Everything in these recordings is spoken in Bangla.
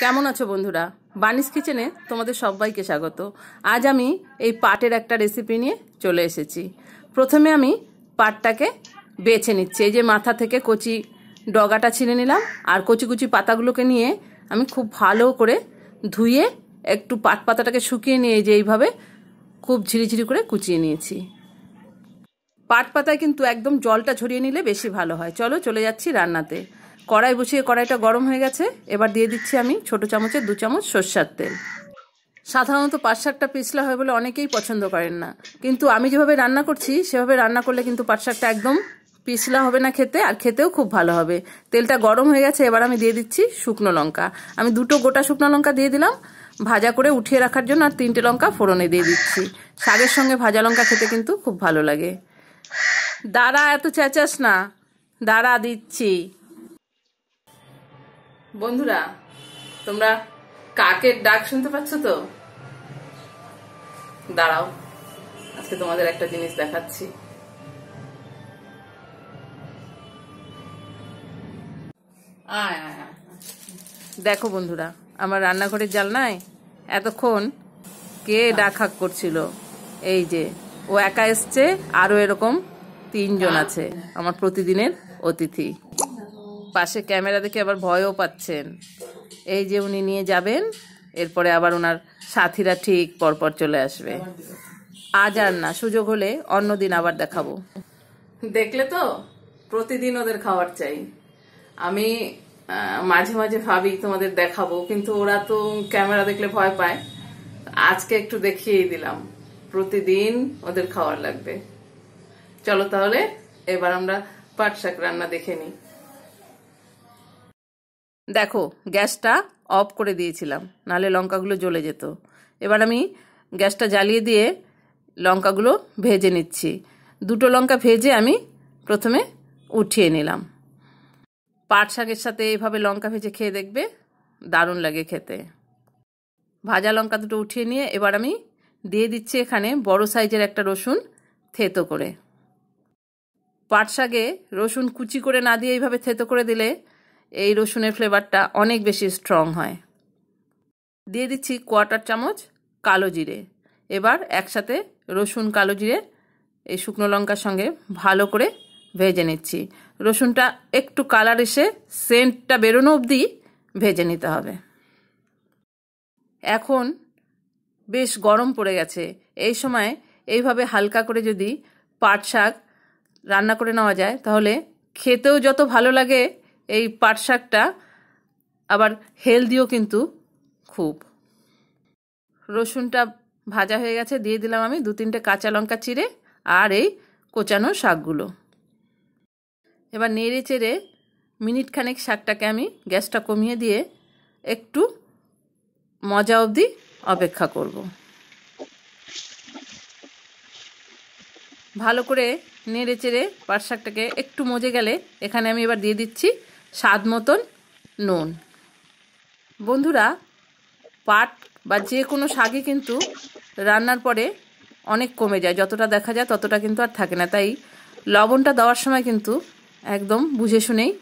কেমন আছো বন্ধুরা বানিস কিচেনে তোমাদের সবাইকে স্বাগত আজ আমি এই পাটের একটা রেসিপি নিয়ে চলে এসেছি প্রথমে আমি পাটটাকে বেছে নিচ্ছি এই যে মাথা থেকে কচি ডগাটা ছিঁড়ে নিলাম আর কচি কুচি পাতাগুলোকে নিয়ে আমি খুব ভালো করে ধুয়ে একটু পাট পাতাটাকে শুকিয়ে নিয়ে যে এইভাবে খুব ঝিরিঝিরি করে কুচিয়ে নিয়েছি পাট পাতায় কিন্তু একদম জলটা ছড়িয়ে নিলে বেশি ভালো হয় চলো চলে যাচ্ছি রান্নাতে কড়াই বসিয়ে কড়াইটা গরম হয়ে গেছে এবার দিয়ে দিচ্ছি আমি ছোট চামচে দু চামচ সর্ষার তেল সাধারণত পাট শাকটা পিছলা হয় বলে অনেকেই পছন্দ করেন না কিন্তু আমি যেভাবে রান্না করছি সেভাবে রান্না করলে কিন্তু পাট শাকটা একদম পিছলা হবে না খেতে আর খেতেও খুব ভালো হবে তেলটা গরম হয়ে গেছে এবার আমি দিয়ে দিচ্ছি শুকনো লঙ্কা আমি দুটো গোটা শুকনো লঙ্কা দিয়ে দিলাম ভাজা করে উঠিয়ে রাখার জন্য আর তিনটে লঙ্কা ফোড়নে দিয়ে দিচ্ছি শাকের সঙ্গে ভাজা লঙ্কা খেতে কিন্তু খুব ভালো লাগে দাঁড়া এত চেঁচাস না দাঁড়া দিচ্ছি বন্ধুরা তোমরা কাকের ডাক শুনতে পাচ্ছ তো দাঁড়াও আজকে তোমাদের একটা জিনিস দেখাচ্ছি দেখো বন্ধুরা আমার রান্নাঘরের জালনায় এতক্ষণ কে হ্যাঁ। ডাকাক করছিল এই যে ও একা এসছে আরও এরকম তিনজন হ্যাঁ। আছে আমার প্রতিদিনের অতিথি পাশে ক্যামেরা দেখে আবার ভয়ও পাচ্ছেন এই যে উনি নিয়ে যাবেন এরপরে আবার ওনার সাথীরা ঠিক পরপর চলে আসবে আজ আর না সুযোগ হলে অন্যদিন আবার দেখাবো দেখলে তো প্রতিদিন ওদের খাবার চাই আমি মাঝে মাঝে ভাবি তোমাদের দেখাবো কিন্তু ওরা তো ক্যামেরা দেখলে ভয় পায় আজকে একটু দেখিয়েই দিলাম প্রতিদিন ওদের খাওয়ার লাগবে চলো তাহলে এবার আমরা পাটশাক রান্না দেখে নিই দেখো গ্যাসটা অফ করে দিয়েছিলাম নালে লঙ্কাগুলো জ্বলে যেত এবার আমি গ্যাসটা জ্বালিয়ে দিয়ে লঙ্কাগুলো ভেজে নিচ্ছি দুটো লঙ্কা ভেজে আমি প্রথমে উঠিয়ে নিলাম পাট শাকের সাথে এইভাবে লঙ্কা ভেজে খেয়ে দেখবে দারুণ লাগে খেতে ভাজা লঙ্কা দুটো উঠিয়ে নিয়ে এবার আমি দিয়ে দিচ্ছি এখানে বড় সাইজের একটা রসুন থেতো করে পাট শাকে রসুন কুচি করে না দিয়ে এইভাবে থেতো করে দিলে এই রসুনের ফ্লেভারটা অনেক বেশি স্ট্রং হয় দিয়ে দিচ্ছি কোয়াটার চামচ কালো জিরে এবার একসাথে রসুন কালো জিরে এই শুকনো লঙ্কার সঙ্গে ভালো করে ভেজে নিচ্ছি রসুনটা একটু কালার এসে সেন্টটা বেরোনো অবধি ভেজে নিতে হবে এখন বেশ গরম পড়ে গেছে এই সময় এইভাবে হালকা করে যদি পাট শাক রান্না করে নেওয়া যায় তাহলে খেতেও যত ভালো লাগে এই পাট শাকটা আবার হেলদিও কিন্তু খুব রসুনটা ভাজা হয়ে গেছে দিয়ে দিলাম আমি দু তিনটে কাঁচা লঙ্কা চিড়ে আর এই কোচানো শাকগুলো এবার নেড়ে চেড়ে মিনিট খানেক শাকটাকে আমি গ্যাসটা কমিয়ে দিয়ে একটু মজা অবধি অপেক্ষা করব ভালো করে নেড়ে চেড়ে পাট শাকটাকে একটু মজে গেলে এখানে আমি এবার দিয়ে দিচ্ছি স্বাদ মতন নুন বন্ধুরা পাট বা যে কোনো শাকই কিন্তু রান্নার পরে অনেক কমে যায় যতটা দেখা যায় ততটা কিন্তু আর থাকে না তাই লবণটা দেওয়ার সময় কিন্তু একদম বুঝে শুনেই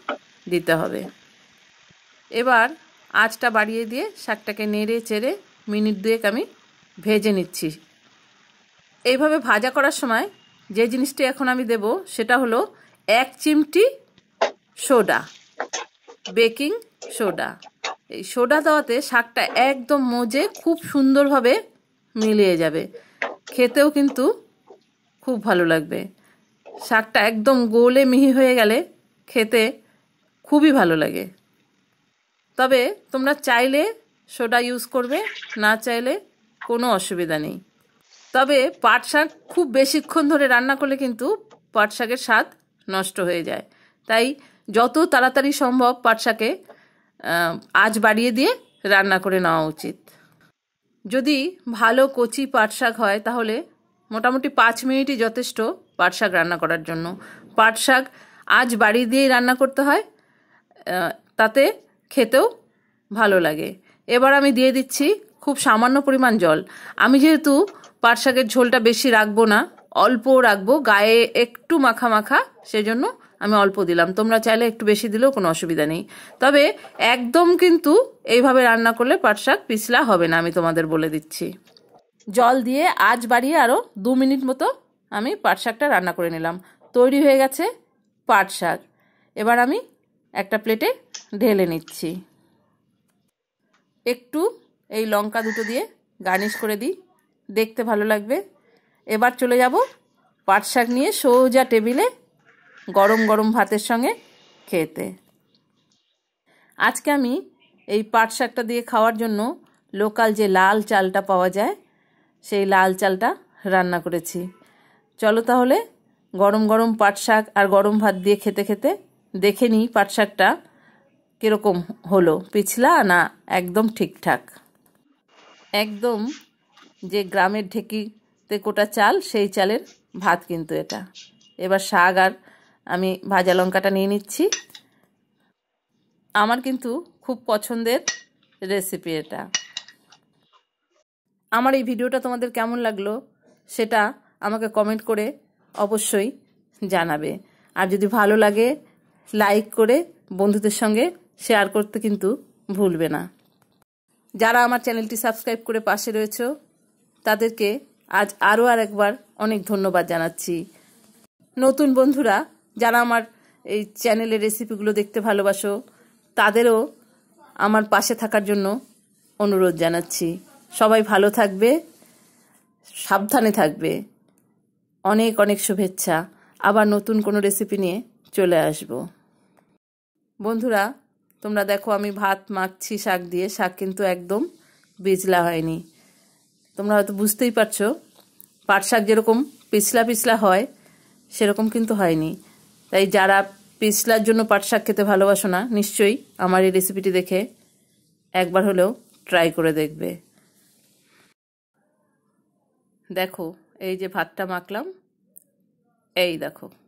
দিতে হবে এবার আঁচটা বাড়িয়ে দিয়ে শাকটাকে নেড়ে চেড়ে মিনিট দুয়েক আমি ভেজে নিচ্ছি এইভাবে ভাজা করার সময় যে জিনিসটি এখন আমি দেব সেটা হলো এক চিমটি সোডা বেকিং সোডা এই সোডা দেওয়াতে শাকটা একদম মজে খুব সুন্দরভাবে মিলিয়ে যাবে খেতেও কিন্তু খুব ভালো লাগবে শাকটা একদম গোলে মিহি হয়ে গেলে খেতে খুবই ভালো লাগে তবে তোমরা চাইলে সোডা ইউজ করবে না চাইলে কোনো অসুবিধা নেই তবে পাট শাক খুব বেশিক্ষণ ধরে রান্না করলে কিন্তু পাট শাকের স্বাদ নষ্ট হয়ে যায় তাই যত তাড়াতাড়ি সম্ভব পাটশাকে আজ বাড়িয়ে দিয়ে রান্না করে নেওয়া উচিত যদি ভালো কচি পাট শাক হয় তাহলে মোটামুটি পাঁচ মিনিটই যথেষ্ট পাট শাক রান্না করার জন্য পাট শাক আজ বাড়ি দিয়েই রান্না করতে হয় তাতে খেতেও ভালো লাগে এবার আমি দিয়ে দিচ্ছি খুব সামান্য পরিমাণ জল আমি যেহেতু পাট শাকের ঝোলটা বেশি রাখবো না অল্প রাখবো গায়ে একটু মাখা মাখা সেজন্য আমি অল্প দিলাম তোমরা চাইলে একটু বেশি দিলেও কোনো অসুবিধা নেই তবে একদম কিন্তু এইভাবে রান্না করলে পাট শাক পিছলা হবে না আমি তোমাদের বলে দিচ্ছি জল দিয়ে আজ বাড়িয়ে আরও দু মিনিট মতো আমি পাট শাকটা রান্না করে নিলাম তৈরি হয়ে গেছে পাট শাক এবার আমি একটা প্লেটে ঢেলে নিচ্ছি একটু এই লঙ্কা দুটো দিয়ে গার্নিশ করে দিই দেখতে ভালো লাগবে এবার চলে যাব পাট শাক নিয়ে সোজা টেবিলে গরম গরম ভাতের সঙ্গে খেতে আজকে আমি এই পাট শাকটা দিয়ে খাওয়ার জন্য লোকাল যে লাল চালটা পাওয়া যায় সেই লাল চালটা রান্না করেছি চলো তাহলে গরম গরম পাট শাক আর গরম ভাত দিয়ে খেতে খেতে দেখে নিই পাট শাকটা কীরকম হলো পিছলা না একদম ঠিকঠাক একদম যে গ্রামের ঢেঁকিতে কোটা চাল সেই চালের ভাত কিন্তু এটা এবার শাক আর আমি ভাজা লঙ্কাটা নিয়ে নিচ্ছি আমার কিন্তু খুব পছন্দের রেসিপি এটা আমার এই ভিডিওটা তোমাদের কেমন লাগলো সেটা আমাকে কমেন্ট করে অবশ্যই জানাবে আর যদি ভালো লাগে লাইক করে বন্ধুদের সঙ্গে শেয়ার করতে কিন্তু ভুলবে না যারা আমার চ্যানেলটি সাবস্ক্রাইব করে পাশে রয়েছ তাদেরকে আজ আরও আর একবার অনেক ধন্যবাদ জানাচ্ছি নতুন বন্ধুরা যারা আমার এই চ্যানেলের রেসিপিগুলো দেখতে ভালোবাসো তাদেরও আমার পাশে থাকার জন্য অনুরোধ জানাচ্ছি সবাই ভালো থাকবে সাবধানে থাকবে অনেক অনেক শুভেচ্ছা আবার নতুন কোনো রেসিপি নিয়ে চলে আসব বন্ধুরা তোমরা দেখো আমি ভাত মাখছি শাক দিয়ে শাক কিন্তু একদম বিচলা হয়নি তোমরা হয়তো বুঝতেই পারছো পাট শাক যেরকম পিছলা পিছলা হয় সেরকম কিন্তু হয়নি তাই যারা পিছলার জন্য পাট শাক খেতে ভালোবাসো না নিশ্চয়ই আমার এই রেসিপিটি দেখে একবার হলেও ট্রাই করে দেখবে দেখো এই যে ভাতটা মাখলাম এই দেখো